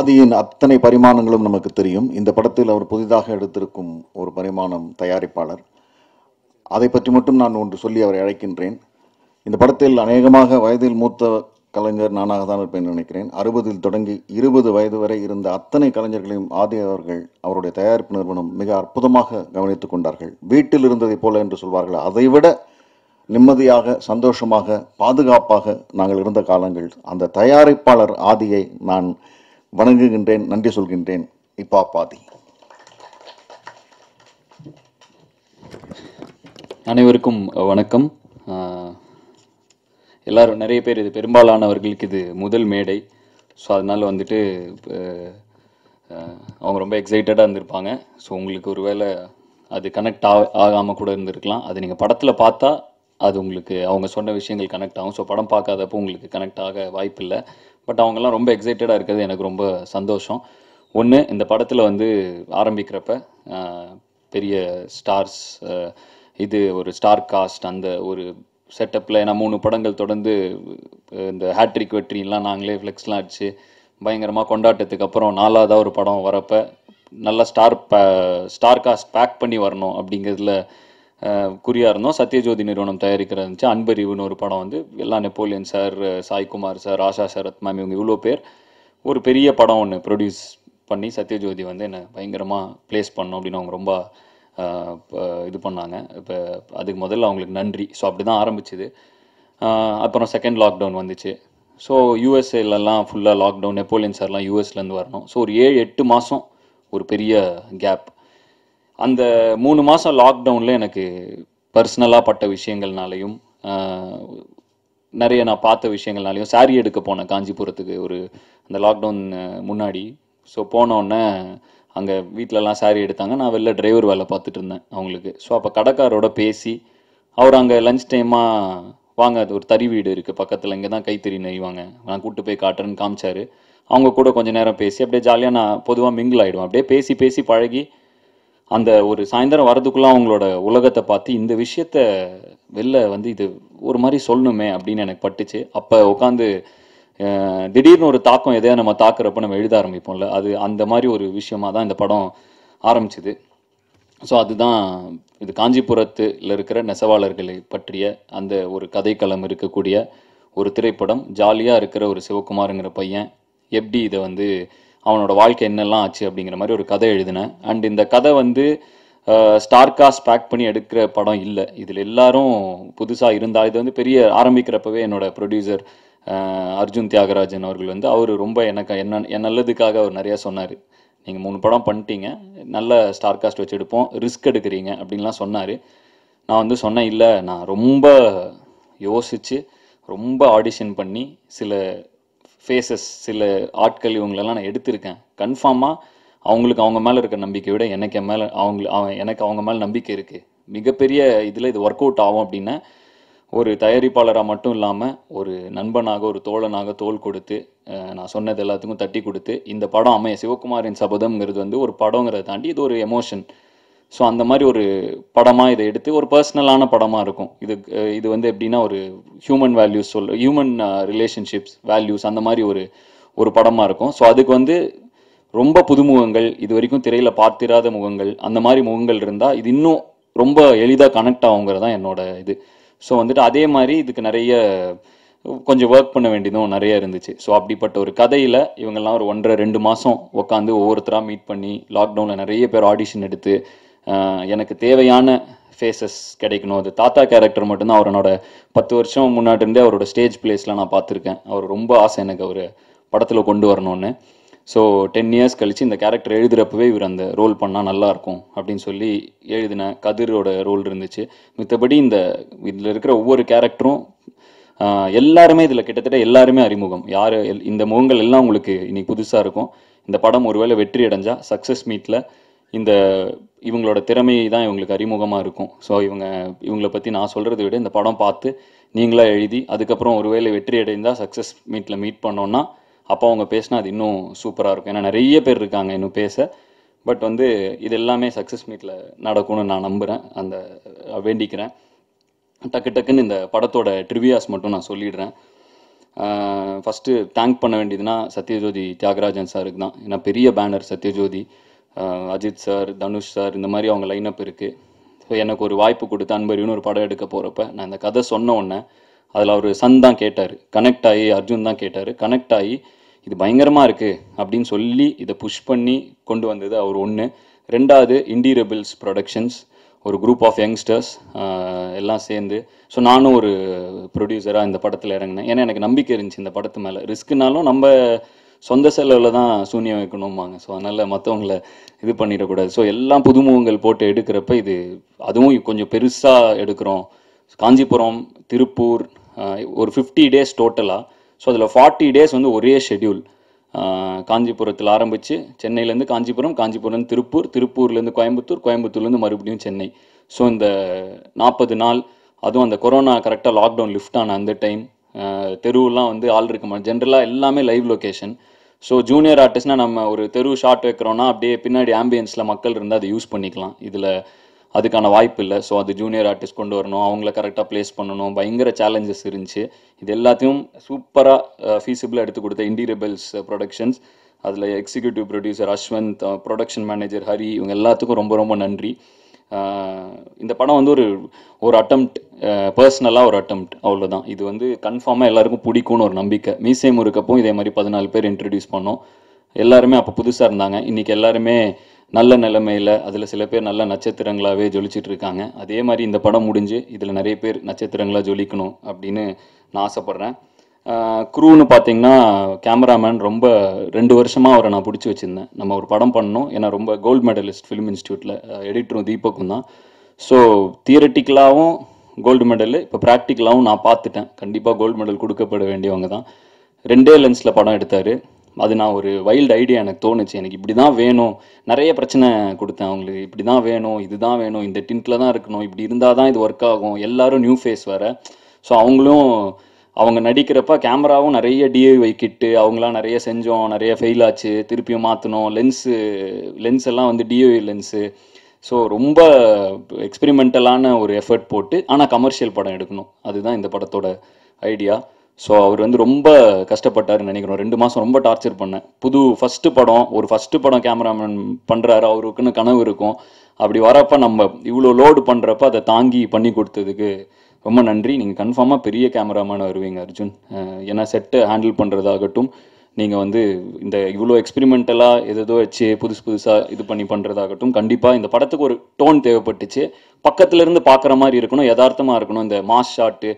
ஆதியின் அத்தனை பரிமாணங்களும் நமக்கு தெரியும் இந்த படத்தில் அவர் புதிதாக எடுத்திருக்கும் ஒரு பரிமாணம் தயாரிப்பாளர் அதை பற்றி மட்டும் நான் ஒன்று சொல்லி அவரை அழைக்கின்றேன் இந்த படத்தில் அநேகமாக வயதில் மூத்த கலைஞர் நானாக தான் இருப்பேன் நினைக்கிறேன் அறுபதில் தொடங்கி இருபது வயது வரை இருந்த அத்தனை கலைஞர்களையும் ஆதி அவர்கள் அவருடைய தயாரிப்பு நிறுவனம் மிக அற்புதமாக கவனித்துக் கொண்டார்கள் வீட்டில் இருந்ததை போல என்று சொல்வார்கள் அதைவிட நிம்மதியாக சந்தோஷமாக பாதுகாப்பாக நாங்கள் இருந்த காலங்கள் அந்த தயாரிப்பாளர் ஆதியை நான் வணங்குகின்றேன் நன்றி சொல்கின்றேன் இப்பா பாதி அனைவருக்கும் வணக்கம் எல்லாரும் நிறைய பேர் இது பெரும்பாலானவர்களுக்கு இது முதல் மேடை ஸோ அதனால் வந்துட்டு அவங்க ரொம்ப எக்ஸைட்டடாக இருந்திருப்பாங்க ஸோ உங்களுக்கு ஒரு வேளை அது கனெக்ட் ஆ ஆகாமல் கூட இருந்திருக்கலாம் அது நீங்கள் படத்தில் பார்த்தா அது உங்களுக்கு அவங்க சொன்ன விஷயங்கள் கனெக்ட் ஆகும் ஸோ படம் பார்க்காதப்போ உங்களுக்கு கனெக்ட் ஆக வாய்ப்பு இல்லை பட் அவங்கெல்லாம் ரொம்ப எக்ஸைட்டடாக இருக்கிறது எனக்கு ரொம்ப சந்தோஷம் ஒன்று இந்த படத்தில் வந்து ஆரம்பிக்கிறப்ப பெரிய ஸ்டார்ஸ் இது ஒரு ஸ்டார் காஸ்ட் அந்த ஒரு செட்டப்பில் ஏன்னா மூணு படங்கள் தொடர்ந்து இந்த ஹேட்ரிக் வெற்றிலாம் நாங்களே ஃப்ளெக்ஸ்லாம் அடித்து பயங்கரமாக கொண்டாட்டத்துக்கு அப்புறம் நாலாவதாக ஒரு படம் வரப்போ நல்லா ஸ்டார் ஸ்டார் காஸ்ட் பேக் பண்ணி வரணும் அப்படிங்கிறதுல குறியாக இருந்தோம் சத்யஜோதி நிறுவனம் தயாரிக்கிற இருந்துச்சு அன்பறிவுன்னு ஒரு படம் வந்து எல்லா Napoleon sir Saikumar sir Asha Sarath மாமி இவங்க இவ்வளோ பேர் ஒரு பெரிய படம் ஒன்று ப்ரொடியூஸ் பண்ணி சத்யஜோதி வந்து என்னை பயங்கரமாக ப்ளேஸ் பண்ணோம் அப்படின்னு அவங்க ரொம்ப இது பண்ணாங்க இப்போ அதுக்கு முதல்ல அவங்களுக்கு நன்றி ஸோ அப்படி தான் ஆரம்பிச்சிது அப்புறம் செகண்ட் லாக்டவுன் வந்துச்சு ஸோ யூஎஸ்ஏலலாம் ஃபுல்லாக லாக்டவுன் நெப்போலியன் சார்லாம் யூஎஸ்லேருந்து வரணும் ஸோ ஒரு ஏழு எட்டு மாதம் ஒரு பெரிய கேப் அந்த மூணு மாதம் லாக்டவுனில் எனக்கு பர்சனலாக பட்ட விஷயங்கள்னாலையும் நிறைய நான் பார்த்த விஷயங்கள்னாலையும் சாரி எடுக்க போனேன் காஞ்சிபுரத்துக்கு ஒரு அந்த லாக்டவுன் முன்னாடி ஸோ போனோடனே அங்கே வீட்டிலலாம் சாரி எடுத்தாங்க நான் வெளில டிரைவர் வேலை பார்த்துட்டு இருந்தேன் அவங்களுக்கு ஸோ அப்போ கடைக்காரோட பேசி அவர் அங்கே லஞ்ச் டைமாக வாங்க அது ஒரு தறி வீடு இருக்குது பக்கத்தில் இங்கே தான் கைத்தறி நெய்வாங்க நான் கூப்பிட்டு போய் காட்டுறேன்னு காமிச்சார் அவங்க கூட கொஞ்சம் நேரம் பேசி அப்படியே ஜாலியாக நான் பொதுவாக மிங்கிள் ஆகிடுவேன் அப்படியே பேசி பேசி பழகி அந்த ஒரு சாயந்தரம் வரதுக்குள்ள அவங்களோட உலகத்தை பார்த்து இந்த விஷயத்த வெளில வந்து இது ஒரு மாதிரி சொல்லணுமே அப்படின்னு எனக்கு பட்டுச்சு அப்போ உட்காந்து திடீர்னு ஒரு தாக்கம் எதையோ நம்ம தாக்குறப்ப நம்ம எழுத ஆரம்பிப்போம்ல அது அந்த மாதிரி ஒரு விஷயமாக தான் இந்த படம் ஆரம்பிச்சுது ஸோ அதுதான் இது காஞ்சிபுரத்தில் இருக்கிற நெசவாளர்களை பற்றிய அந்த ஒரு கதைக்களம் இருக்கக்கூடிய ஒரு திரைப்படம் ஜாலியாக இருக்கிற ஒரு சிவகுமாருங்கிற பையன் எப்படி இதை வந்து அவனோட வாழ்க்கை என்னெல்லாம் ஆச்சு அப்படிங்கிற மாதிரி ஒரு கதை எழுதினேன் அண்ட் இந்த கதை வந்து ஸ்டார் காஸ்ட் பேக் பண்ணி எடுக்கிற படம் இல்லை இதில் எல்லாரும் புதுசாக இருந்தால் இது வந்து பெரிய ஆரம்பிக்கிறப்பவே என்னோட ப்ரொடியூசர் அர்ஜுன் தியாகராஜன் அவர்கள் வந்து அவர் ரொம்ப எனக்கு என்ன என் நல்லதுக்காக அவர் நிறையா சொன்னார் நீங்கள் மூணு படம் பண்ணிட்டீங்க நல்ல ஸ்டார் காஸ்ட் வச்சு எடுப்போம் ரிஸ்க் எடுக்கிறீங்க அப்படின்லாம் சொன்னார் நான் வந்து சொன்னேன் இல்லை நான் ரொம்ப யோசித்து ரொம்ப ஆடிஷன் பண்ணி சில ஃபேஸஸ் சில ஆட்கள் இவங்களெல்லாம் நான் எடுத்திருக்கேன் கன்ஃபார்மாக அவங்களுக்கு அவங்க மேலே இருக்க நம்பிக்கை விட எனக்கு மேலே அவங்க எனக்கு அவங்க மேலே நம்பிக்கை இருக்குது மிகப்பெரிய இதில் இது ஒர்க் அவுட் ஆகும் அப்படின்னா ஒரு தயாரிப்பாளராக மட்டும் இல்லாமல் ஒரு நண்பனாக ஒரு தோழனாக தோல் கொடுத்து நான் சொன்னது எல்லாத்துக்கும் தட்டி கொடுத்து இந்த படம் அமைய சிவகுமாரின் சபதம்ங்கிறது வந்து ஒரு படங்கிறத தாண்டி இது ஒரு எமோஷன் ஸோ அந்த மாதிரி ஒரு படமாக இதை எடுத்து ஒரு பர்சனலான படமாக இருக்கும் இது இது வந்து எப்படின்னா ஒரு ஹியூமன் வேல்யூஸ் சொல் ஹியூமன் ரிலேஷன்ஷிப்ஸ் வேல்யூஸ் அந்த மாதிரி ஒரு ஒரு படமாக இருக்கும் ஸோ அதுக்கு வந்து ரொம்ப புதுமுகங்கள் இது வரைக்கும் திரையில் பார்த்திராத முகங்கள் அந்த மாதிரி முகங்கள் இருந்தால் இது இன்னும் ரொம்ப எளிதாக கனெக்ட் ஆகுங்கிறது தான் என்னோட இது ஸோ வந்துட்டு அதே மாதிரி இதுக்கு நிறைய கொஞ்சம் ஒர்க் பண்ண வேண்டியதும் நிறைய இருந்துச்சு ஸோ அப்படிப்பட்ட ஒரு கதையில் இவங்கெல்லாம் ஒரு ஒன்றரை ரெண்டு மாதம் உட்காந்து ஒவ்வொருத்தராக மீட் பண்ணி லாக்டவுனில் நிறைய பேர் ஆடிஷன் எடுத்து எனக்கு தேவையான ஃபேஸஸ் கிடைக்கணும் அது தாத்தா கேரக்டர் மட்டும்தான் அவரோட பத்து வருஷம் முன்னாடி இருந்தே அவரோட ஸ்டேஜ் பிளேஸ்லாம் நான் பார்த்துருக்கேன் அவர் ரொம்ப ஆசை எனக்கு அவர் படத்தில் கொண்டு வரணும்னு ஸோ டென் இயர்ஸ் கழித்து இந்த கேரக்டர் எழுதுகிறப்பவே இவர் அந்த ரோல் பண்ணால் நல்லாயிருக்கும் அப்படின்னு சொல்லி எழுதின கதிரோட ரோல் இருந்துச்சு மித்தபடி இந்த இதில் இருக்கிற ஒவ்வொரு கேரக்டரும் எல்லாருமே இதில் கிட்டத்தட்ட எல்லாருமே அறிமுகம் யார் இந்த முகங்கள் எல்லாம் உங்களுக்கு இன்னைக்கு புதுசாக இருக்கும் இந்த படம் ஒருவேளை வெற்றி அடைஞ்சால் சக்ஸஸ் மீட்டில் இந்த இவங்களோட திறமை தான் இவங்களுக்கு அறிமுகமாக இருக்கும் ஸோ இவங்க இவங்களை பற்றி நான் சொல்கிறத விட இந்த படம் பார்த்து நீங்களாக எழுதி அதுக்கப்புறம் ஒருவேளை வெற்றி அடைந்தால் சக்ஸஸ் மீட்டில் மீட் பண்ணோன்னா அப்போ அவங்க பேசினா அது இன்னும் சூப்பராக இருக்கும் ஏன்னா நிறைய பேர் இருக்காங்க இன்னும் பேச பட் வந்து இது எல்லாமே சக்ஸஸ் மீட்டில் நடக்கும்னு நான் நம்புகிறேன் அந்த வேண்டிக்கிறேன் டக்கு டக்குன்னு இந்த படத்தோட ட்ரிவியாஸ் மட்டும் நான் சொல்லிடுறேன் ஃபஸ்ட்டு தேங்க் பண்ண வேண்டியதுன்னா சத்யஜோதி தியாகராஜன் சாருக்கு தான் ஏன்னா பெரிய banner Sathyajyothi Ajith sir Dhanush sir இந்த மாதிரி அவங்க லைனப் இருக்குது ஸோ எனக்கு ஒரு வாய்ப்பு கொடுத்து அன்பரின்னு ஒரு படம் எடுக்க போகிறப்ப நான் இந்த கதை சொன்ன உடனே அதில் அவர் சன் தான் கேட்டார் கனெக்ட் ஆகி அர்ஜுன் தான் கேட்டார் கனெக்ட் ஆகி இது பயங்கரமாக இருக்குது அப்படின்னு சொல்லி இதை புஷ் பண்ணி கொண்டு வந்தது அவர் ஒன்று ரெண்டாவது இண்டீரபிள்ஸ் ப்ரொடக்ஷன்ஸ் ஒரு குரூப் ஆஃப் யங்ஸ்டர்ஸ் எல்லாம் சேர்ந்து ஸோ நானும் ஒரு ப்ரொடியூசராக இந்த படத்தில் இறங்கினேன் ஏன்னா எனக்கு நம்பிக்கை இருந்துச்சு இந்த படத்து மேலே ரிஸ்க்குனாலும் நம்ம சொந்த செலவில் தான் சூன்யம் வைக்கணும்பாங்க ஸோ அதனால் மற்றவங்கள இது பண்ணிடக்கூடாது ஸோ எல்லாம் புதுமுகங்கள் போட்டு எடுக்கிறப்ப இது அதுவும் கொஞ்சம் பெருசாக எடுக்கிறோம் காஞ்சிபுரம் திருப்பூர் ஒரு ஃபிஃப்டி டேஸ் டோட்டலாக ஸோ அதில் ஃபார்ட்டி டேஸ் வந்து ஒரே ஷெட்யூல் காஞ்சிபுரத்தில் ஆரம்பித்து சென்னையிலேருந்து காஞ்சிபுரம் காஞ்சிபுரம் திருப்பூர் திருப்பூர்லேருந்து கோயம்புத்தூர் கோயம்புத்தூர்லேருந்து மறுபடியும் சென்னை ஸோ இந்த நாற்பது நாள் அதுவும் அந்த கொரோனா கரெக்டாக லாக்டவுன் லிஃப்ட் ஆன அந்த டைம் தெருவெல்லாம் வந்து ஆள் இருக்குமா ஜென்ரலாக எல்லாமே லைவ் லொக்கேஷன் ஸோ ஜூனியர் ஆர்டிஸ்ட்னா நம்ம ஒரு தெரு ஷார்ட் வைக்கிறோன்னா அப்படியே பின்னாடி ஆம்பியன்ஸில் மக்கள் இருந்தால் அதை யூஸ் பண்ணிக்கலாம் இதில் அதுக்கான வாய்ப்பு இல்லை ஸோ அது ஜூனியர் ஆர்டிஸ்ட் கொண்டு வரணும் அவங்கள கரெக்டாக ப்ளேஸ் பண்ணணும் பயங்கர சேலஞ்சஸ் இருந்துச்சு இது எல்லாத்தையும் சூப்பராக ஃபீஸிபிளாக எடுத்து கொடுத்த இண்டி ப்ரொடக்ஷன்ஸ் அதில் executive producer Ashwanth production manager Hari இவங்க எல்லாத்துக்கும் ரொம்ப ரொம்ப நன்றி இந்த படம் வந்து ஒரு ஒரு அட்டம்ப்ட் பர்சனலாக ஒரு அட்டம்ப்ட் அவ்வளோதான் இது வந்து கன்ஃபார்மாக எல்லாருக்கும் பிடிக்கும்னு ஒரு நம்பிக்கை மீசே முறுக்கப்பவும் இதே மாதிரி பதினாலு பேர் இன்ட்ரடியூஸ் பண்ணோம் எல்லாருமே அப்போ புதுசாக இருந்தாங்க இன்றைக்கி எல்லாருமே நல்ல நிலைமையில் அதில் சில பேர் நல்ல நட்சத்திரங்களாகவே ஜொலிச்சுட்டு இருக்காங்க அதே மாதிரி இந்த படம் முடிஞ்சு இதில் நிறைய பேர் நட்சத்திரங்களாக ஜொலிக்கணும் அப்படின்னு நான் ஆசைப்பட்றேன் குரூன்னு பார்த்தீங்கன்னா கேமராமேன் ரொம்ப ரெண்டு வருஷமாக அவரை நான் பிடிச்சி வச்சுருந்தேன் நம்ம ஒரு படம் பண்ணோம் ஏன்னா ரொம்ப கோல்டு மெடலிஸ்ட் ஃபிலிம் இன்ஸ்டியூட்டில் எடிட்டரும் தீபக்கும் தான் ஸோ தியரட்டிக்கலாகவும் கோல்டு மெடல் இப்போ ப்ராக்டிக்கலாகவும் நான் பார்த்துட்டேன் கண்டிப்பாக கோல்டு மெடல் கொடுக்கப்பட வேண்டியவங்க தான் ரெண்டே லென்ஸில் படம் எடுத்தார் அது நான் ஒரு வைல்டு ஐடியா எனக்கு தோணுச்சு எனக்கு இப்படி தான் வேணும் நிறைய பிரச்சனை கொடுத்தேன் அவங்களுக்கு இப்படி தான் வேணும் இது தான் வேணும் இந்த டின்ட்டில் தான் இருக்கணும் இப்படி இருந்தால் தான் இது ஒர்க் ஆகும் எல்லோரும் நியூ ஃபேஸ் வேறு ஸோ அவங்களும் அவங்க நடிக்கிறப்ப கேமராவும் நிறைய டிஐஒய் கிட்டு அவங்களாம் நிறைய செஞ்சோம் நிறைய ஃபெயில் ஆச்சு திருப்பியும் மாற்றணும் லென்ஸு லென்ஸ் எல்லாம் வந்து டிஐ லென்ஸு ஸோ ரொம்ப எக்ஸ்பிரிமெண்டலான ஒரு எஃபர்ட் போட்டு ஆனால் கமர்ஷியல் படம் எடுக்கணும் அதுதான் இந்த படத்தோட ஐடியா ஸோ அவர் வந்து ரொம்ப கஷ்டப்பட்டார் நினைக்கிறோம் ரெண்டு மாதம் ரொம்ப டார்ச்சர் பண்ணேன் புது ஃபஸ்ட்டு படம் ஒரு ஃபஸ்ட்டு படம் கேமராமேன் பண்ணுறாரு அவருக்குன்னு கனவு இருக்கும் அப்படி வரப்போ நம்ம இவ்வளோ லோடு பண்ணுறப்ப அதை தாங்கி பண்ணி கொடுத்ததுக்கு ரொம்ப நன்றி நீங்கள் கன்ஃபார்மாக பெரிய கேமராமேன் வருவீங்க அர்ஜுன் ஏன்னா செட்டை ஹேண்டில் பண்ணுறதாகட்டும் நீங்கள் வந்து இந்த இவ்வளோ எக்ஸ்பெரிமெண்டலாக எதோ வச்சு புதுசு புதுசாக இது பண்ணி பண்ணுறதாகட்டும் கண்டிப்பாக இந்த படத்துக்கு ஒரு டோன் தேவைப்பட்டுச்சு பக்கத்துலேருந்து பார்க்குற மாதிரி இருக்கணும் யதார்த்தமாக இருக்கணும் இந்த மாஸ் ஷாட்டு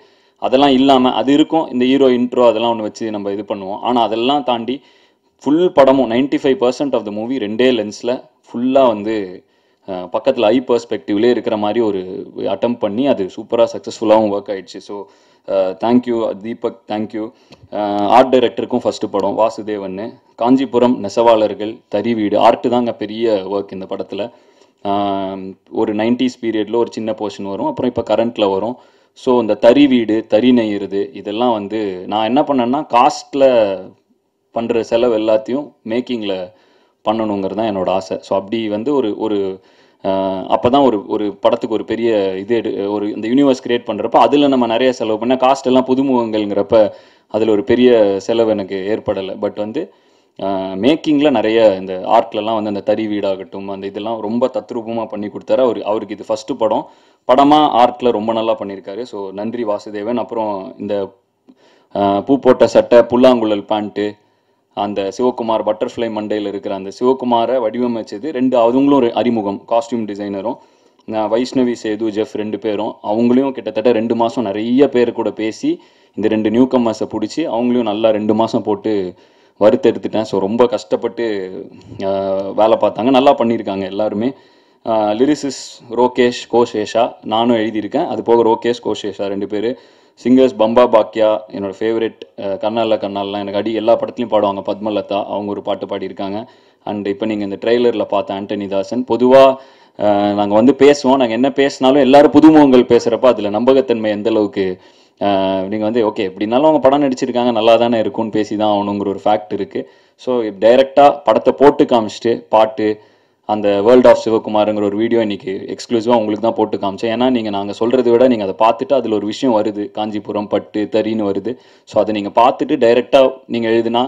அதெல்லாம் இல்லாமல் அது இருக்கும் இந்த ஹீரோ இன்ட்ரோ அதெல்லாம் ஒன்று வச்சு நம்ம இது பண்ணுவோம் ஆனால் அதெல்லாம் தாண்டி ஃபுல் படமும் ninety five percent of the movie ரெண்டே லென்ஸில் ஃபுல்லாக வந்து பக்கத்தில் ஐ பர்ஸ்பெக்டிவ்லேயே இருக்கிற மாதிரி ஒரு அட்டம் பண்ணி அது சூப்பராக சக்ஸஸ்ஃபுல்லாகவும் ஒர்க் ஆகிடுச்சு so thank you Deepak thank you art டைரக்டருக்கும் ஃபஸ்ட்டு படம் வாசுதேவன் காஞ்சிபுரம் நெசவாளர்கள் தறி வீடு ஆர்ட்டு தாங்க பெரிய ஒர்க் இந்த படத்தில் ஒரு நைன்டிஸ் பீரியடில் ஒரு சின்ன போர்ஷன் வரும் அப்புறம் இப்போ கரண்ட்டில் வரும் ஸோ இந்த தறி வீடு தறி நெய்யிறது இதெல்லாம் வந்து நான் என்ன பண்ணேன்னா காஸ்ட்டில் பண்ணுற செலவு எல்லாத்தையும் மேக்கிங்கில் பண்ணணுங்கிறது தான் என்னோடய ஆசை ஸோ அப்படி வந்து ஒரு ஒரு அப்போ தான் ஒரு ஒரு படத்துக்கு ஒரு பெரிய இது எடு ஒரு இந்த யூனிவர்ஸ் கிரியேட் பண்ணுறப்ப அதில் நம்ம நிறைய செலவு பண்ணால் காஸ்ட் எல்லாம் புதுமுகங்கள்ங்கிறப்ப அதில் ஒரு பெரிய செலவு எனக்கு ஏற்படலை பட் வந்து மேக்கிங்கில் நிறைய இந்த ஆர்ட்லலாம் வந்து அந்த தறி வீடாகட்டும் அந்த இதெல்லாம் ரொம்ப தத்ரூபமாக பண்ணி கொடுத்தாரு அவர் அவருக்கு இது ஃபஸ்ட்டு படம் படமாக ஆர்ட்டில் ரொம்ப நல்லா பண்ணியிருக்காரு ஸோ நன்றி வாசுதேவன் அப்புறம் இந்த பூ போட்ட சட்டை புல்லாங்குழல் பேண்ட்டு அந்த சிவகுமார் பட்டர்ஃப்ளை மண்டையில் இருக்கிற அந்த சிவகுமாரை வடிவமைச்சது ரெண்டு அவங்களும் அறிமுகம் காஸ்டியூம் டிசைனரும் நான் வைஷ்ணவி சேது ஜெஃப் ரெண்டு பேரும் அவங்களையும் கிட்டத்தட்ட ரெண்டு மாதம் நிறைய பேர் கூட பேசி இந்த ரெண்டு நியூ கம்மர்ஸை பிடிச்சி அவங்களையும் நல்லா ரெண்டு மாதம் போட்டு வறுத்தெடுத்துட்டேன் ஸோ ரொம்ப கஷ்டப்பட்டு வேலை பார்த்தாங்க நல்லா பண்ணியிருக்காங்க எல்லாருமே லிரிசிஸ் ரோகேஷ் கோஷேஷா நானும் எழுதியிருக்கேன் அது போக ரோகேஷ் கோஷேஷா ரெண்டு பேர் சிங்கர்ஸ் பம்பா பாக்கியா என்னோட ஃபேவரெட் கண்ணால கண்ணாலாம் எனக்கு அடி எல்லா படத்துலையும் பாடுவாங்க பத்மலதா அவங்க ஒரு பாட்டு பாடியிருக்காங்க அண்ட் இப்போ நீங்கள் இந்த ட்ரெய்லரில் பார்த்த ஆண்டனி தாசன் பொதுவாக நாங்கள் வந்து பேசுவோம் நாங்கள் என்ன பேசினாலும் எல்லாரும் புதுமுகங்கள் பேசுகிறப்ப அதில் நம்பகத்தன்மை எந்த அளவுக்கு நீங்கள் வந்து ஓகே எப்படினாலும் அவங்க படம் நடிச்சிருக்காங்க நல்லா தானே இருக்கும்னு பேசி தான் ஆகணுங்கிற ஒரு ஃபேக்ட் இருக்குது ஸோ டைரெக்டாக படத்தை போட்டு காமிச்சிட்டு பாட்டு அந்த வேர்ல்ட் ஆஃப் சிவகுமாருங்கிற ஒரு வீடியோ இன்றைக்கி எக்ஸ்க்ளூசிவாக உங்களுக்கு தான் போட்டு காமிச்சேன் ஏன்னா நீங்கள் நாங்கள் சொல்கிறத விட நீங்கள் அதை பார்த்துட்டு அதில் ஒரு விஷயம் வருது காஞ்சிபுரம் பட்டு தறின்னு வருது ஸோ அதை நீங்கள் பார்த்துட்டு டைரெக்டாக நீங்கள் எழுதினா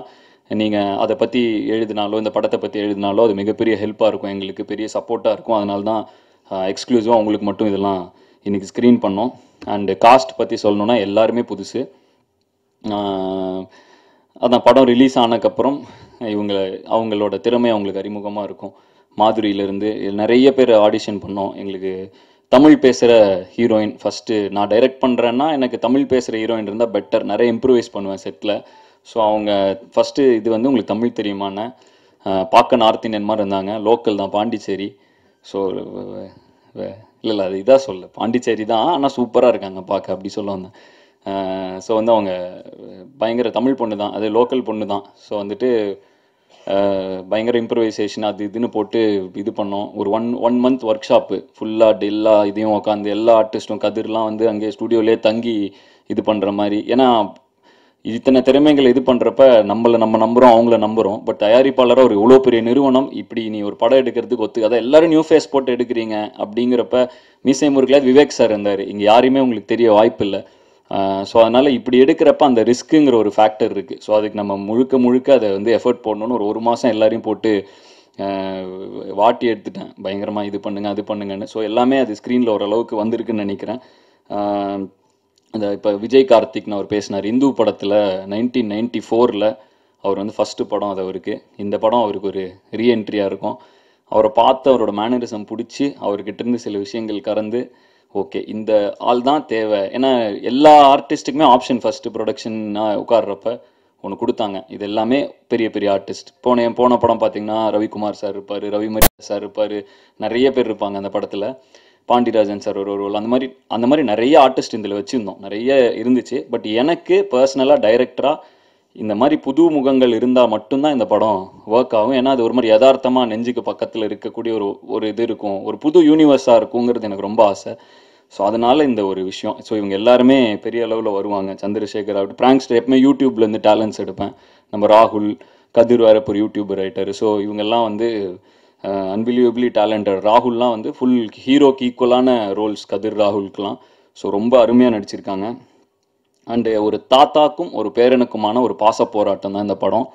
நீங்கள் அதை பற்றி எழுதினாலோ இந்த படத்தை பற்றி எழுதினாலோ அது மிகப்பெரிய ஹெல்ப்பாக இருக்கும் எங்களுக்கு பெரிய சப்போர்ட்டாக இருக்கும் அதனால தான் எக்ஸ்க்ளூசிவாக உங்களுக்கு மட்டும் இதெல்லாம் இன்றைக்கி ஸ்க்ரீன் பண்ணோம் அண்டு காஸ்ட் பற்றி சொல்லணுன்னா எல்லாருமே புதுசு அதான் படம் ரிலீஸ் ஆனதுக்கப்புறம் இவங்களை அவங்களோட திறமை அவங்களுக்கு அறிமுகமாக இருக்கும் மாதுரியிலேருந்து நிறைய பேர் ஆடிஷன் பண்ணோம் எங்களுக்கு தமிழ் பேசுகிற ஹீரோயின் ஃபஸ்ட்டு நான் டைரக்ட் பண்ணுறேன்னா எனக்கு தமிழ் பேசுகிற ஹீரோயின் இருந்தால் பெட்டர் நிறைய இம்ப்ரூவைஸ் பண்ணுவேன் செட்டில் ஸோ அவங்க ஃபஸ்ட்டு இது வந்து உங்களுக்கு தமிழ் தெரியுமான்னு பார்க்க நார்த் இந்தியன் மாதிரி இருந்தாங்க லோக்கல் தான் பாண்டிச்சேரி ஸோ இல்லை இல்லை அது இதாக சொல்ல பாண்டிச்சேரி தான் ஆனால் சூப்பராக இருக்காங்க பார்க்க அப்படி சொல்ல வந்தேன் ஸோ வந்து அவங்க பயங்கர தமிழ் பொண்ணு தான் அது லோக்கல் பொண்ணு தான் ஸோ வந்துட்டு பயங்கர இம்ப்ரவைசேஷன் அது இதுன்னு போட்டு இது பண்ணோம் ஒரு one one month workshop ஃபுல்லாக எல்லா இதையும் உட்காந்து எல்லா ஆர்டிஸ்ட்டும் கதிர்லாம் வந்து அங்கே ஸ்டுடியோலே தங்கி இது பண்ணுற மாதிரி ஏன்னா இத்தனை திறமைகள் இது பண்ணுறப்ப நம்மளை நம்ம நம்புகிறோம் அவங்கள நம்புகிறோம் பட் தயாரிப்பாளராக ஒரு இவ்வளோ பெரிய நிறுவனம் இப்படி நீ ஒரு படம் எடுக்கிறதுக்கு ஒத்து அதான் எல்லாரும் நியூ ஃபேஸ் போட்டு எடுக்கிறீங்க அப்படிங்கிறப்ப மீசை முருகில் விவேக் சார் இருந்தார் இங்கே யாரையுமே உங்களுக்கு தெரிய வாய்ப்பு இல்லை ஸோ அதனால் இப்படி எடுக்கிறப்ப அந்த ரிஸ்க்குங்கிற ஒரு ஃபேக்டர் இருக்குது ஸோ அதுக்கு நம்ம முழுக்க முழுக்க அதை வந்து எஃபர்ட் போடணும்னு ஒரு ஒரு மாதம் எல்லாரையும் போட்டு வாட்டி எடுத்துட்டேன் பயங்கரமாக இது பண்ணுங்கள் அது பண்ணுங்கன்னு ஸோ எல்லாமே அது ஸ்க்ரீனில் ஓரளவுக்கு வந்திருக்குன்னு நினைக்கிறேன் இந்த இப்போ விஜய் கார்த்திக்னு அவர் பேசினார் இந்து படத்தில் நைன்டீன் நைன்டி ஃபோரில் அவர் வந்து ஃபஸ்ட்டு படம் அது அவருக்கு இந்த படம் அவருக்கு ஒரு ரீஎன்ட்ரியாக இருக்கும் அவரை பார்த்து அவரோட மேனரிசம் பிடிச்சி அவர்கிட்ட இருந்து சில விஷயங்கள் கறந்து ஓகே இந்த ஆள் தான் தேவை ஏன்னா எல்லா ஆர்டிஸ்ட்டுக்குமே ஆப்ஷன் ஃபஸ்ட்டு ப்ரொடக்ஷனாக உட்காடுறப்ப ஒன்று கொடுத்தாங்க இது எல்லாமே பெரிய பெரிய ஆர்டிஸ்ட் போன என் போன படம் பார்த்தீங்கன்னா ரவிக்குமார் சார் இருப்பார் ரவி மரியா சார் இருப்பார் நிறைய பேர் இருப்பாங்க அந்த படத்தில் பாண்டிராஜன் சார் ஒரு ஒரு அந்த மாதிரி அந்த மாதிரி நிறைய ஆர்டிஸ்ட் இதில் வச்சுருந்தோம் நிறைய இருந்துச்சு பட் எனக்கு பர்சனலாக டைரக்டராக இந்த மாதிரி புது முகங்கள் இருந்தால் மட்டும்தான் இந்த படம் ஒர்க் ஆகும் ஏன்னா அது ஒரு மாதிரி யதார்த்தமாக நெஞ்சுக்கு பக்கத்தில் இருக்கக்கூடிய ஒரு ஒரு இது இருக்கும் ஒரு புது யூனிவர்ஸாக இருக்குங்கிறது எனக்கு ரொம்ப ஆசை ஸோ அதனால் இந்த ஒரு விஷயம் ஸோ இவங்க எல்லாருமே பெரிய அளவில் வருவாங்க சந்திரசேகர் அவர் பிராங்க்ஸ்டர் எப்பவுமே யூடியூப்லேருந்து டேலண்ட்ஸ் எடுப்பேன் நம்ம ராகுல் Kathir Varappur YouTube writer so இவங்கெல்லாம் வந்து அன்பிலியபிளி டேலண்டட் ராகுல்லாம் வந்து ஃபுல் ஹீரோக்கு ஈக்குவலான ரோல்ஸ் கதிர் ராகுல்க்குலாம் ஸோ ரொம்ப அருமையாக நடிச்சிருக்காங்க அண்டு ஒரு தாத்தாக்கும் ஒரு பேரனுக்குமான ஒரு பாச போராட்டம் தான் இந்த படம்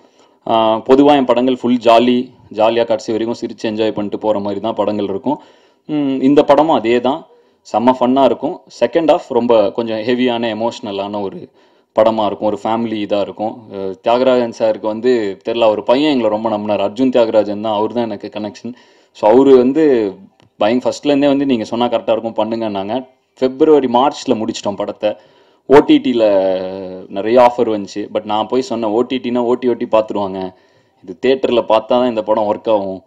பொதுவாக என் படங்கள் ஃபுல் ஜாலி ஜாலியாக கடைசி வரைக்கும் சிரித்து என்ஜாய் பண்ணிட்டு போகிற மாதிரி தான் படங்கள் இருக்கும் இந்த படமும் அதே தான் செம்ம ஃபன்னாக இருக்கும் செகண்ட் ஆஃப் ரொம்ப கொஞ்சம் ஹெவியான எமோஷ்னலான ஒரு படமாக இருக்கும் ஒரு ஃபேமிலி இதாக இருக்கும் தியாகராஜன் சாருக்கு வந்து தெரில ஒரு பையன் எங்களை ரொம்ப நம்பினார் அர்ஜுன் தியாகராஜன் தான் அவர் தான் எனக்கு கனெக்ஷன் ஸோ அவர் வந்து பயங்க ஃபஸ்ட்லேருந்தே வந்து நீங்கள் சொன்னால் கரெக்டாக இருக்கும் பண்ணுங்கன்னாங்க ஃபெப்ரவரி மார்ச்சில் முடிச்சிட்டோம் படத்தை ஓடிடியில் நிறைய ஆஃபர் வந்துச்சு பட் நான் போய் சொன்னேன் ஓடிடினா ஓட்டி ஓட்டி பார்த்துருவாங்க இது தேட்டரில் பார்த்தா தான் இந்த படம் ஒர்க் ஆகும்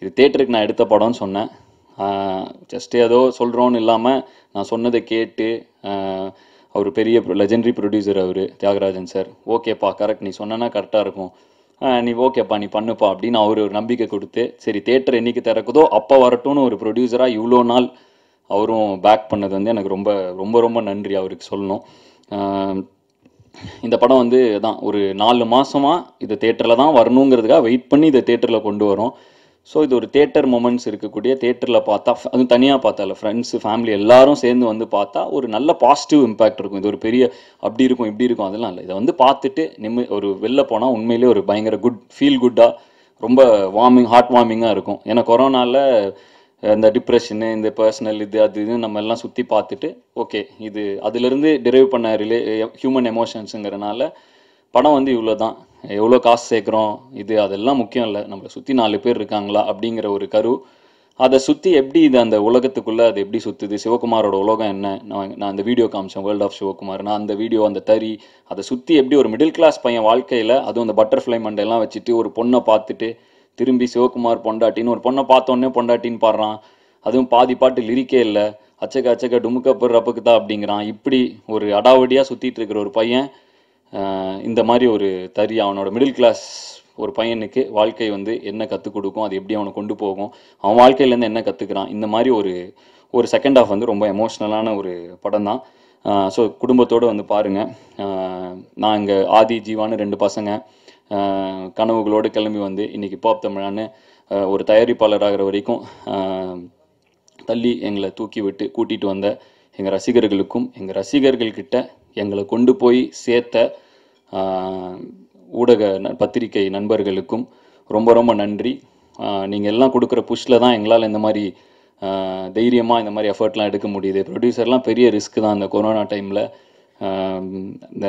இது தேட்டருக்கு நான் எடுத்த படம்னு சொன்னேன் ஜஸ்ட் ஏதோ சொல்கிறோன்னு இல்லாமல் நான் சொன்னதை கேட்டு அவர் பெரிய லெஜெண்டரி ப்ரொடியூசர் அவர் தியாகராஜன் சார் ஓகேப்பா கரெக்ட் நீ சொன்னா கரெக்டாக இருக்கும் நீ ஓகேப்பா நீ பண்ணுப்பா அப்படின்னு அவர் ஒரு நம்பிக்கை கொடுத்து சரி தேட்டர் என்றைக்கு திறக்குதோ அப்போ வரட்டும்னு ஒரு ப்ரொடியூசராக இவ்வளோ நாள் அவரும் பேக் பண்ணது வந்து எனக்கு ரொம்ப ரொம்ப ரொம்ப நன்றி அவருக்கு சொல்லணும் இந்த படம் வந்து தான் ஒரு நாலு மாதமாக இது தேட்டரில் தான் வரணுங்கிறதுக்காக வெயிட் பண்ணி இதை தேட்டரில் கொண்டு வரும் ஸோ இது ஒரு தேட்டர் மூமெண்ட்ஸ் இருக்கக்கூடிய தேட்டரில் பார்த்தா அதுவும் தனியாக பார்த்தால ஃப்ரெண்ட்ஸு ஃபேமிலி எல்லாரும் சேர்ந்து வந்து பார்த்தா ஒரு நல்ல பாசிட்டிவ் இம்பேக்ட் இருக்கும் இது ஒரு பெரிய அப்படி இருக்கும் இப்படி இருக்கும் அதெல்லாம் இல்லை இதை வந்து பார்த்துட்டு நிம்ம ஒரு வெளில போனால் உண்மையிலே ஒரு பயங்கர குட் ஃபீல் குட்டாக ரொம்ப வார்மிங் ஹார்ட் வார்மிங்காக இருக்கும் ஏன்னா கொரோனாவில் இந்த டிப்ரெஷனு இந்த பர்சனல் இது அது இது நம்ம எல்லாம் சுற்றி பார்த்துட்டு ஓகே இது அதுலேருந்து டிரைவ் பண்ண ரிலே ஹியூமன் எமோஷன்ஸுங்கிறனால பணம் வந்து இவ்வளோ தான் எவ்வளோ காசு சேர்க்குறோம் இது அதெல்லாம் முக்கியம் இல்லை நம்மளை சுற்றி நாலு பேர் இருக்காங்களா அப்படிங்கிற ஒரு கரு அதை சுற்றி எப்படி இது அந்த உலகத்துக்குள்ளே அது எப்படி சுற்றுது சிவகுமாரோட உலகம் என்ன நான் நான் அந்த வீடியோ காமிச்சேன் வேர்ல்ட் ஆஃப் சிவகுமார் நான் அந்த வீடியோ அந்த தறி அதை சுற்றி எப்படி ஒரு மிடில் கிளாஸ் பையன் வாழ்க்கையில் அதுவும் அந்த பட்டர்ஃப்ளை மண்டையெல்லாம் வச்சுட்டு ஒரு பொண்ணை பார்த்துட்டு திரும்பி சிவகுமார் பொண்டாட்டின்னு ஒரு பொண்ணை பார்த்தோன்னே பொண்டாட்டின்னு பாடுறான் அதுவும் பாதி பாட்டு லிரிக்கே இல்லை அச்சக்க அச்சக்க டுமுக்க பெறப்புக்கு தான் அப்படிங்கிறான் இப்படி ஒரு அடாவடியாக சுற்றிட்டு இருக்கிற ஒரு பையன் இந்த மாதிரி ஒரு தறி அவனோட மிடில் கிளாஸ் ஒரு பையனுக்கு வாழ்க்கை வந்து என்ன கற்றுக் கொடுக்கும் அது எப்படி அவனை கொண்டு போகும் அவன் வாழ்க்கையிலேருந்து என்ன கற்றுக்கிறான் இந்த மாதிரி ஒரு ஒரு செகண்ட் ஆஃப் வந்து ரொம்ப எமோஷ்னலான ஒரு படம் தான் ஸோ குடும்பத்தோடு வந்து பாருங்கள் நான் இங்கே ஆதி ஜீவான்னு ரெண்டு பசங்க கனவுகளோடு கிளம்பி வந்து இன்றைக்கி பாப் தமிழான ஒரு தயாரிப்பாளர் ஆகிற வரைக்கும் தள்ளி எங்களை தூக்கி விட்டு கூட்டிகிட்டு வந்த எங்கள் ரசிகர்களுக்கும் எங்கள் ரசிகர்கள்கிட்ட எங்களை கொண்டு போய் சேர்த்த ஊடக பத்திரிகை நண்பர்களுக்கும் ரொம்ப ரொம்ப நன்றி நீங்கள் எல்லாம் கொடுக்குற புஷ்ஷில் தான் எங்களால் இந்த மாதிரி தைரியமாக இந்த மாதிரி எஃபர்ட்லாம் எடுக்க முடியுது ப்ரொடியூசர்லாம் பெரிய ரிஸ்க்கு தான் இந்த கொரோனா டைமில் இந்த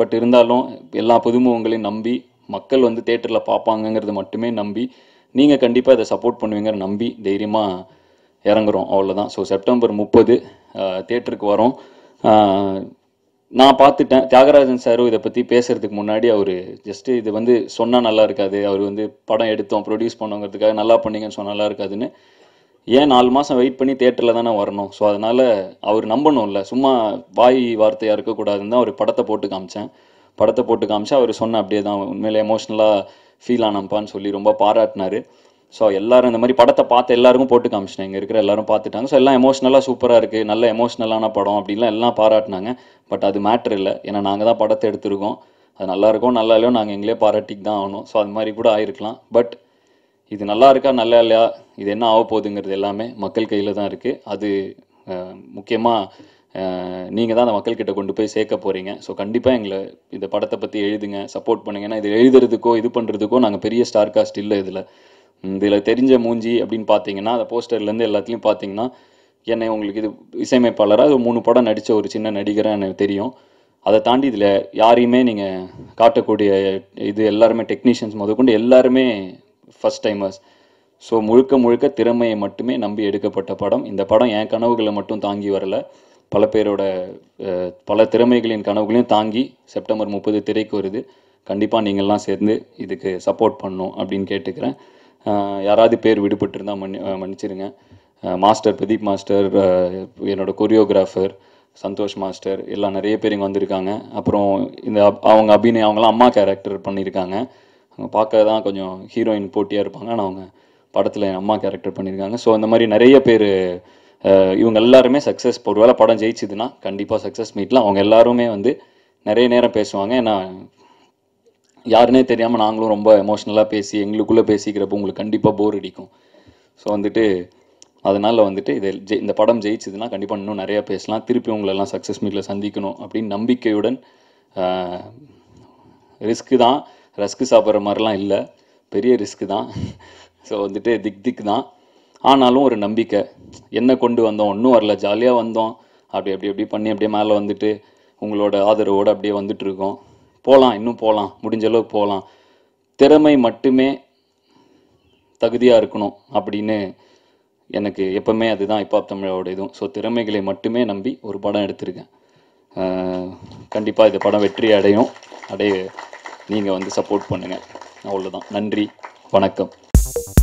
பட் இருந்தாலும் எல்லா புதுமுகங்களையும் நம்பி மக்கள் வந்து தேட்டரில் பார்ப்பாங்கங்கிறது மட்டுமே நம்பி நீங்கள் கண்டிப்பாக இதை சப்போர்ட் பண்ணுவீங்கிற நம்பி தைரியமாக இறங்குறோம் அவ்வளோதான் ஸோ செப்டம்பர் முப்பது தேட்டருக்கு வரோம் நான் பார்த்துட்டேன் தியாகராஜன் சாரும் இதை பற்றி பேசுகிறதுக்கு முன்னாடி அவர் ஜஸ்ட்டு இது வந்து சொன்னால் நல்லா இருக்காது அவர் வந்து படம் எடுத்தோம் ப்ரொடியூஸ் பண்ணோங்கிறதுக்காக நல்லா பண்ணீங்கன்னு சொன்னால் நல்லா இருக்காதுன்னு ஏன் நாலு மாதம் வெயிட் பண்ணி தேட்டரில் தானே வரணும் ஸோ அதனால் அவர் நம்பணும்ல சும்மா வாய் வார்த்தையாக இருக்கக்கூடாதுன்னு தான் அவர் படத்தை போட்டு காமிச்சேன் படத்தை போட்டு காமிச்சு அவர் சொன்ன அப்படியே தான் உண்மையிலே எமோஷ்னலாக ஃபீல் ஆனப்பான்னு சொல்லி ரொம்ப பாராட்டினார் ஸோ எல்லாரும் இந்த மாதிரி படத்தை பார்த்து எல்லாருக்கும் போட்டு காமிச்சினேன் இங்கே இருக்கிற எல்லாரும் பார்த்துட்டாங்க ஸோ எல்லாம் எமோஷ்னலாக சூப்பராக இருக்குது நல்ல எமோஷ்னலான படம் அப்படின்லாம் எல்லாம் பாராட்டினாங்க பட் அது மேட்ரு இல்லை ஏன்னா நாங்கள் தான் படத்தை எடுத்திருக்கோம் அது நல்லா இருக்கும் நல்லா இல்லையோ நாங்கள் எங்களே பாராட்டிக்கு தான் ஆகணும் ஸோ அது மாதிரி கூட ஆயிருக்கலாம் பட் இது நல்லா இருக்கா நல்லா இல்லையா இது என்ன ஆக போகுதுங்கிறது எல்லாமே மக்கள் கையில் தான் இருக்குது அது முக்கியமாக நீங்கள் தான் அந்த மக்கள்கிட்ட கொண்டு போய் சேர்க்க போகிறீங்க ஸோ கண்டிப்பாக எங்களை இந்த படத்தை பற்றி எழுதுங்க சப்போர்ட் பண்ணுங்க ஏன்னா இது எழுதுறதுக்கோ இது பண்ணுறதுக்கோ நாங்கள் பெரிய ஸ்டார் காஸ்ட் இல்லை இதில் இதில் தெரிஞ்ச மூஞ்சி அப்படின்னு பார்த்தீங்கன்னா அந்த போஸ்டர்லேருந்து எல்லாத்துலேயும் பார்த்தீங்கன்னா என்னை உங்களுக்கு இது இசையமைப்பாளராக அது மூணு படம் நடித்த ஒரு சின்ன நடிகராக எனக்கு தெரியும் அதை தாண்டி இதில் யாரையுமே நீங்கள் காட்டக்கூடிய இது எல்லாருமே டெக்னீஷியன்ஸ் முதற்கொண்டு எல்லாருமே ஃபஸ்ட் டைமர்ஸ் ஸோ முழுக்க முழுக்க திறமையை மட்டுமே நம்பி எடுக்கப்பட்ட படம் இந்த படம் என் கனவுகளை மட்டும் தாங்கி வரலை பல பேரோட பல திறமைகளின் கனவுகளையும் தாங்கி செப்டம்பர் முப்பது திரைக்கு வருது கண்டிப்பாக நீங்கள்லாம் சேர்ந்து இதுக்கு சப்போர்ட் பண்ணும் அப்படின்னு கேட்டுக்கிறேன் யாராவது பேர் விடுபட்டிருந்தால் மன்னி மன்னிச்சிருங்க மாஸ்டர் பிரதீப் மாஸ்டர் என்னோட கொரியோகிராஃபர் சந்தோஷ் மாஸ்டர் எல்லாம் நிறைய பேர் இங்கே வந்திருக்காங்க அப்புறம் இந்த அவங்க அபிநய அவங்களாம் அம்மா கேரக்டர் பண்ணியிருக்காங்க அவங்க பார்க்க தான் கொஞ்சம் ஹீரோயின் போட்டியாக இருப்பாங்க ஆனால் அவங்க படத்தில் அம்மா கேரக்டர் பண்ணியிருக்காங்க ஸோ அந்த மாதிரி நிறைய பேர் இவங்க எல்லாருமே சக்ஸஸ் ஒரு ஒருவேளை படம் ஜெயிச்சுதுன்னா கண்டிப்பாக சக்ஸஸ் மீட்லாம் அவங்க எல்லாருமே வந்து நிறைய நேரம் பேசுவாங்க ஏன்னா யாருனே தெரியாமல் நாங்களும் ரொம்ப எமோஷ்னலாக பேசி எங்களுக்குள்ளே பேசிக்கிறப்போ உங்களுக்கு கண்டிப்பாக போர் அடிக்கும் ஸோ வந்துட்டு அதனால் வந்துட்டு இது ஜெ இந்த படம் ஜெயிச்சதுன்னா கண்டிப்பாக இன்னும் நிறையா பேசலாம் திருப்பி உங்களெல்லாம் சக்ஸஸ் மீட்டில் சந்திக்கணும் அப்படின்னு நம்பிக்கையுடன் ரிஸ்க்கு தான் ரஸ்க்கு சாப்பிட்ற மாதிரிலாம் இல்லை பெரிய ரிஸ்க்கு தான் ஸோ வந்துட்டு திக் திக் தான் ஆனாலும் ஒரு நம்பிக்கை என்ன கொண்டு வந்தோம் ஒன்றும் வரல ஜாலியாக வந்தோம் அப்படி அப்படி அப்படி பண்ணி அப்படியே மேலே வந்துட்டு உங்களோட ஆதரவோடு அப்படியே வந்துட்டுருக்கோம் போகலாம் இன்னும் போகலாம் முடிஞ்ச அளவுக்கு போகலாம் திறமை மட்டுமே தகுதியாக இருக்கணும் அப்படின்னு எனக்கு எப்போவுமே அதுதான் இப்போ தமிழோட இதுவும் ஸோ திறமைகளை மட்டுமே நம்பி ஒரு படம் எடுத்திருக்கேன் கண்டிப்பாக இந்த படம் வெற்றி அடையும் அடைய நீங்கள் வந்து சப்போர்ட் பண்ணுங்கள் அவ்வளோதான் நன்றி வணக்கம்